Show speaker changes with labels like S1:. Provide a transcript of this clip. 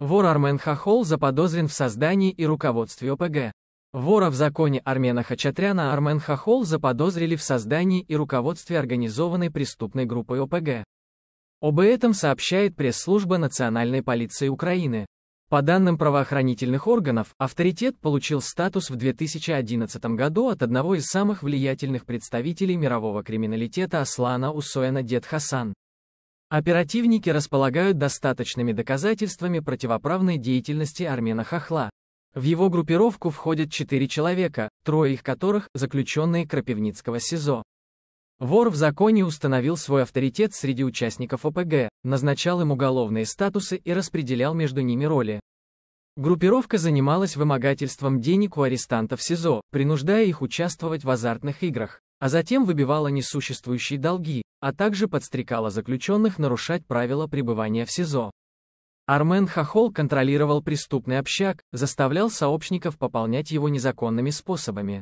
S1: Вор Армен Хахол заподозрен в создании и руководстве ОПГ. Вора в законе Армена Хачатряна Армен Хахол заподозрили в создании и руководстве организованной преступной группой ОПГ. Об этом сообщает пресс-служба Национальной полиции Украины. По данным правоохранительных органов, авторитет получил статус в 2011 году от одного из самых влиятельных представителей мирового криминалитета Аслана Усояна Дед Хасан. Оперативники располагают достаточными доказательствами противоправной деятельности Армена Хохла. В его группировку входят четыре человека, трое из которых – заключенные Крапивницкого СИЗО. Вор в законе установил свой авторитет среди участников ОПГ, назначал им уголовные статусы и распределял между ними роли. Группировка занималась вымогательством денег у арестантов СИЗО, принуждая их участвовать в азартных играх а затем выбивала несуществующие долги, а также подстрекала заключенных нарушать правила пребывания в СИЗО. Армен Хохол контролировал преступный общак, заставлял сообщников пополнять его незаконными способами.